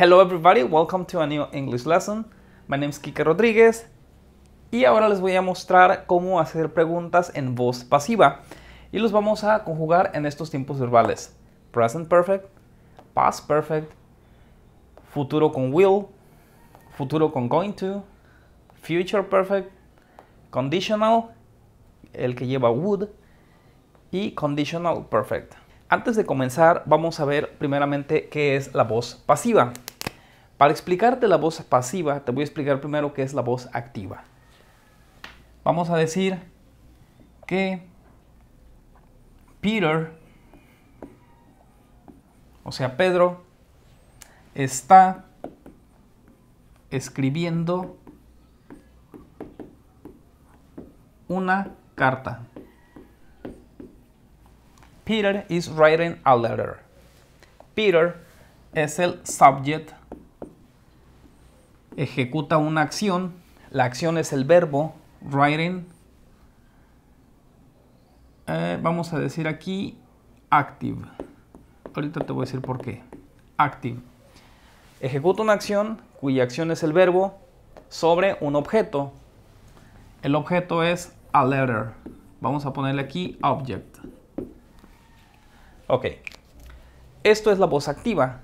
Hello everybody, welcome to a new English lesson. My name is Kike Rodríguez y ahora les voy a mostrar cómo hacer preguntas en voz pasiva y los vamos a conjugar en estos tiempos verbales. Present perfect, past perfect, futuro con will, futuro con going to, future perfect, conditional, el que lleva would y conditional perfect. Antes de comenzar, vamos a ver primeramente qué es la voz pasiva. Para explicarte la voz pasiva, te voy a explicar primero qué es la voz activa. Vamos a decir que Peter, o sea, Pedro, está escribiendo una carta. Peter is writing a letter. Peter es el subject ejecuta una acción. La acción es el verbo writing. Eh, vamos a decir aquí active. Ahorita te voy a decir por qué. Active. Ejecuta una acción cuya acción es el verbo sobre un objeto. El objeto es a letter. Vamos a ponerle aquí object. Ok. Esto es la voz activa.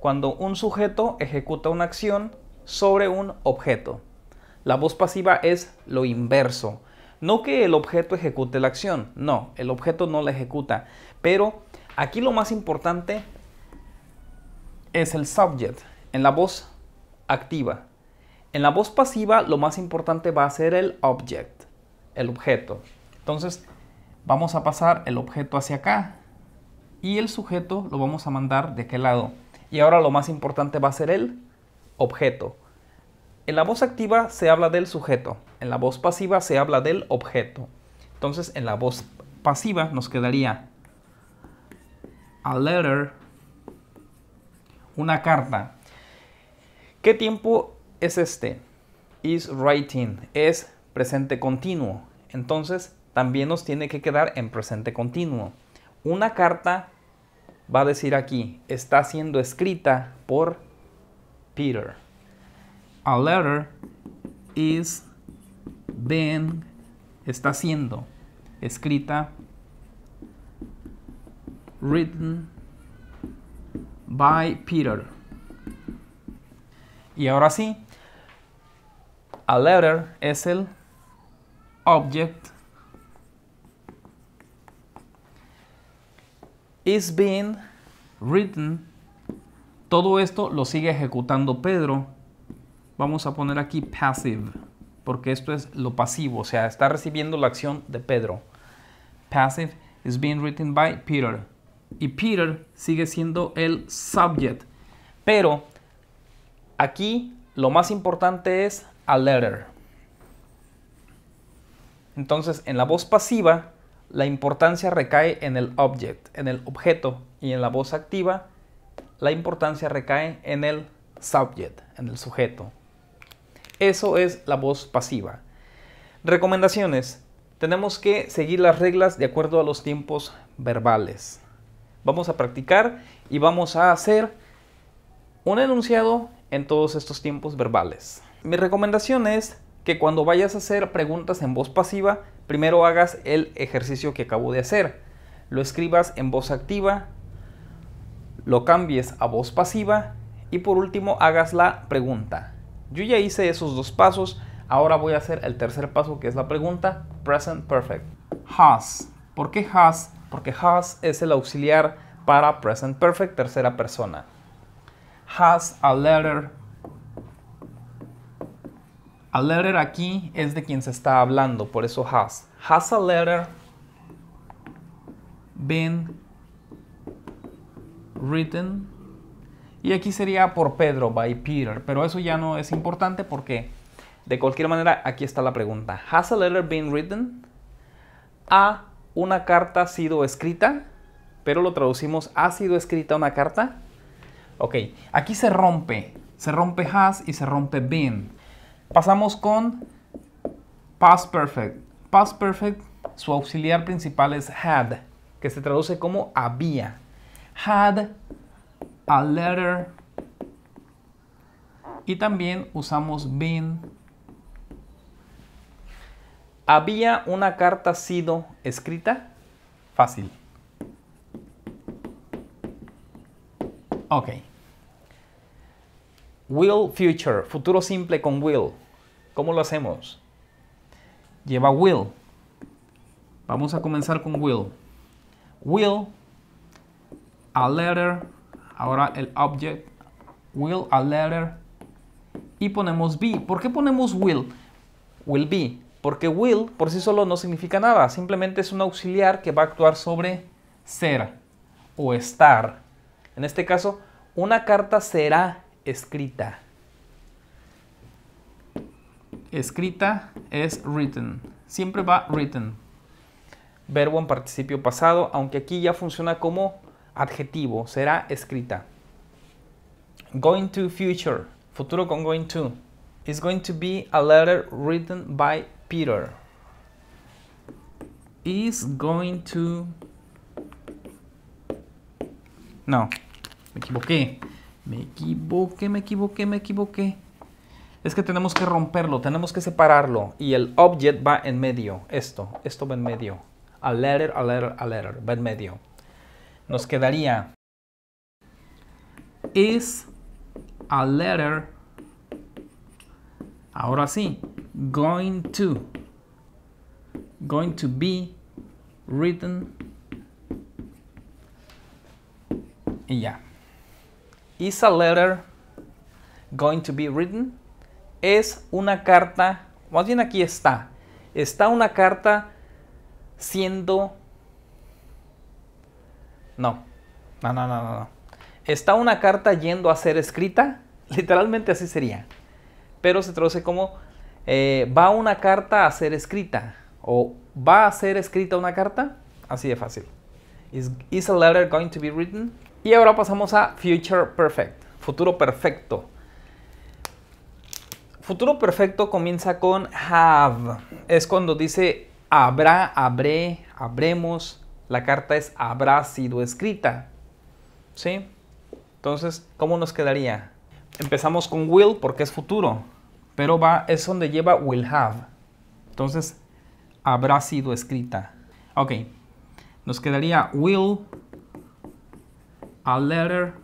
Cuando un sujeto ejecuta una acción sobre un objeto. La voz pasiva es lo inverso. No que el objeto ejecute la acción, no, el objeto no la ejecuta. Pero aquí lo más importante es el subject, en la voz activa. En la voz pasiva lo más importante va a ser el object, el objeto. Entonces vamos a pasar el objeto hacia acá y el sujeto lo vamos a mandar de qué lado. Y ahora lo más importante va a ser el objeto. En la voz activa se habla del sujeto, en la voz pasiva se habla del objeto. Entonces en la voz pasiva nos quedaría a letter, una carta. ¿Qué tiempo es este? Is writing, es presente continuo. Entonces también nos tiene que quedar en presente continuo. Una carta va a decir aquí, está siendo escrita por Peter. A letter is being, está siendo, escrita, written by Peter. Y ahora sí, a letter es el object is being written Todo esto lo sigue ejecutando Pedro. Vamos a poner aquí passive, porque esto es lo pasivo, o sea, está recibiendo la acción de Pedro. Passive is being written by Peter. Y Peter sigue siendo el subject. Pero aquí lo más importante es a letter. Entonces, en la voz pasiva, la importancia recae en el object, en el objeto, y en la voz activa, la importancia recae en el subject, en el sujeto. Eso es la voz pasiva. Recomendaciones. Tenemos que seguir las reglas de acuerdo a los tiempos verbales. Vamos a practicar y vamos a hacer un enunciado en todos estos tiempos verbales. Mi recomendación es que cuando vayas a hacer preguntas en voz pasiva, primero hagas el ejercicio que acabo de hacer. Lo escribas en voz activa lo cambies a voz pasiva y por último hagas la pregunta. Yo ya hice esos dos pasos, ahora voy a hacer el tercer paso que es la pregunta, present perfect. Has. ¿Por qué has? Porque has es el auxiliar para present perfect, tercera persona. Has a letter. A letter aquí es de quien se está hablando, por eso has. Has a letter been written. Y aquí sería por Pedro, by Peter. Pero eso ya no es importante porque, de cualquier manera, aquí está la pregunta. ¿Has a letter been written? ¿Ha una carta sido escrita? Pero lo traducimos, ¿ha sido escrita una carta? Ok, aquí se rompe. Se rompe has y se rompe been. Pasamos con past perfect. Past perfect, su auxiliar principal es had, que se traduce como había had, a letter. Y también usamos been. ¿Había una carta sido escrita? Fácil. Ok. Will future, futuro simple con will. ¿Cómo lo hacemos? Lleva will. Vamos a comenzar con will. Will a letter, ahora el object, will a letter, y ponemos be. ¿Por qué ponemos will? Will be. Porque will por sí solo no significa nada, simplemente es un auxiliar que va a actuar sobre ser o estar. En este caso, una carta será escrita. Escrita es written. Siempre va written. Verbo en participio pasado, aunque aquí ya funciona como adjetivo, será escrita. Going to future, futuro con going to. Is going to be a letter written by Peter. Is going to... No, me equivoqué. Me equivoqué, me equivoqué, me equivoqué. Es que tenemos que romperlo, tenemos que separarlo. Y el object va en medio. Esto, esto va en medio. A letter, a letter, a letter. Va en medio nos quedaría is a letter ahora sí going to going to be written y ya is a letter going to be written es una carta más bien aquí está está una carta siendo no, no, no, no, no. Está una carta yendo a ser escrita, literalmente así sería. Pero se traduce como eh, va una carta a ser escrita o va a ser escrita una carta, así de fácil. Is, is a letter going to be written? Y ahora pasamos a future perfect, futuro perfecto. Futuro perfecto comienza con have. Es cuando dice habrá, habré, habremos, la carta es habrá sido escrita. ¿Sí? Entonces, ¿cómo nos quedaría? Empezamos con will porque es futuro, pero va, es donde lleva will have. Entonces, habrá sido escrita. Ok, nos quedaría will a letter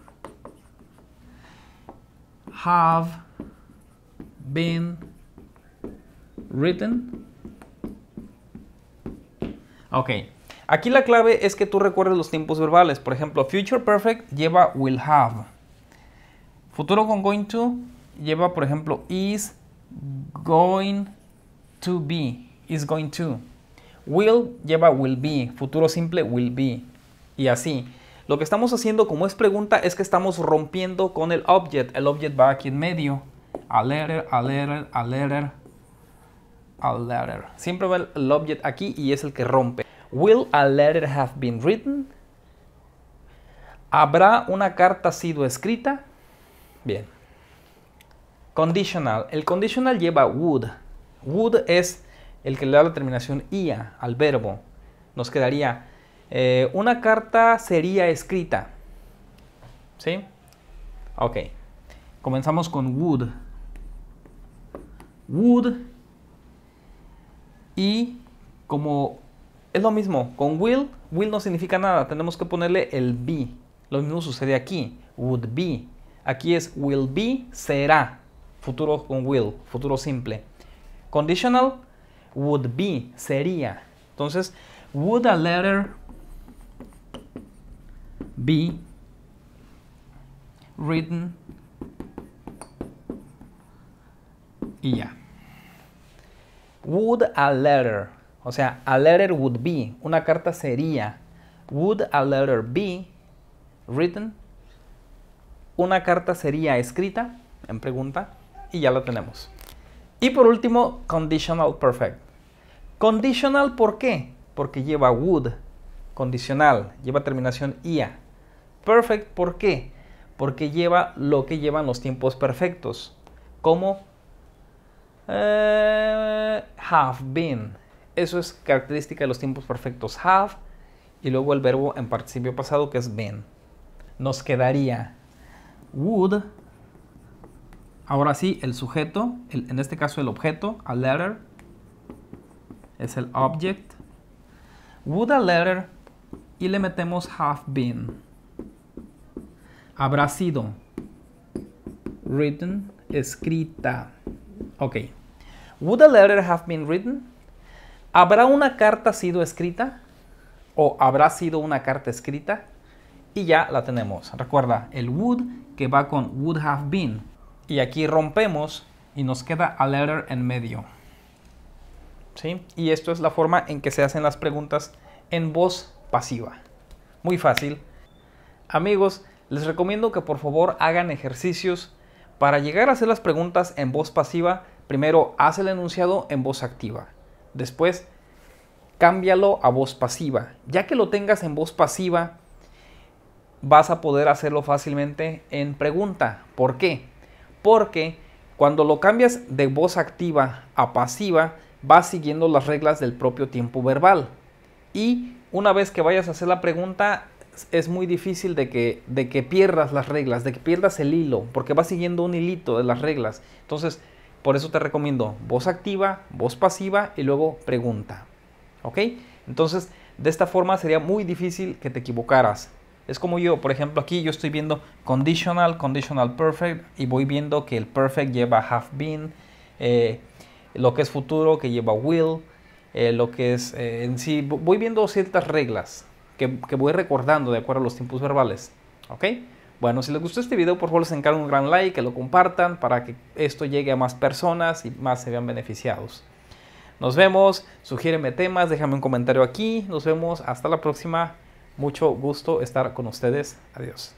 have been written. Ok, Aquí la clave es que tú recuerdes los tiempos verbales. Por ejemplo, future perfect lleva will have. Futuro con going to lleva, por ejemplo, is going to be. Is going to. Will lleva will be. Futuro simple will be. Y así. Lo que estamos haciendo como es pregunta es que estamos rompiendo con el object. El object va aquí en medio. A letter, a letter, a letter, a letter. Siempre va el object aquí y es el que rompe. Will a letter have been written? ¿Habrá una carta sido escrita? Bien. Conditional. El conditional lleva would. Would es el que le da la terminación ia al verbo. Nos quedaría eh, una carta sería escrita. ¿Sí? Ok. Comenzamos con would. Would. Y como es lo mismo. Con will, will no significa nada. Tenemos que ponerle el be. Lo mismo sucede aquí. Would be. Aquí es will be, será. Futuro con will, futuro simple. Conditional, would be, sería. Entonces, would a letter be written? Y ya. Would a letter o sea, a letter would be, una carta sería, would a letter be written? Una carta sería escrita, en pregunta, y ya la tenemos. Y por último, conditional perfect. Conditional, ¿por qué? Porque lleva would, condicional, lleva terminación IA. Perfect, ¿por qué? Porque lleva lo que llevan los tiempos perfectos, como eh, have been, eso es característica de los tiempos perfectos have y luego el verbo en participio pasado que es been. Nos quedaría would. Ahora sí, el sujeto, en este caso el objeto, a letter, es el object. Would a letter y le metemos have been. Habrá sido written, escrita. Ok. Would a letter have been written? ¿Habrá una carta sido escrita? ¿O habrá sido una carta escrita? Y ya la tenemos. Recuerda, el would que va con would have been. Y aquí rompemos y nos queda a letter en medio. ¿Sí? Y esto es la forma en que se hacen las preguntas en voz pasiva. Muy fácil. Amigos, les recomiendo que por favor hagan ejercicios para llegar a hacer las preguntas en voz pasiva. Primero, haz el enunciado en voz activa. Después, cámbialo a voz pasiva. Ya que lo tengas en voz pasiva, vas a poder hacerlo fácilmente en pregunta. ¿Por qué? Porque cuando lo cambias de voz activa a pasiva, vas siguiendo las reglas del propio tiempo verbal. Y una vez que vayas a hacer la pregunta, es muy difícil de que, de que pierdas las reglas, de que pierdas el hilo, porque vas siguiendo un hilito de las reglas. Entonces, por eso te recomiendo voz activa, voz pasiva y luego pregunta. ¿Ok? Entonces, de esta forma sería muy difícil que te equivocaras. Es como yo, por ejemplo, aquí yo estoy viendo conditional, conditional perfect y voy viendo que el perfect lleva have been, eh, lo que es futuro que lleva will, eh, lo que es eh, en sí. Voy viendo ciertas reglas que, que voy recordando de acuerdo a los tiempos verbales. ¿Ok? Bueno, si les gustó este video, por favor les encargo un gran like, que lo compartan para que esto llegue a más personas y más se vean beneficiados. Nos vemos, sugiéreme temas, déjame un comentario aquí. Nos vemos, hasta la próxima. Mucho gusto estar con ustedes. Adiós.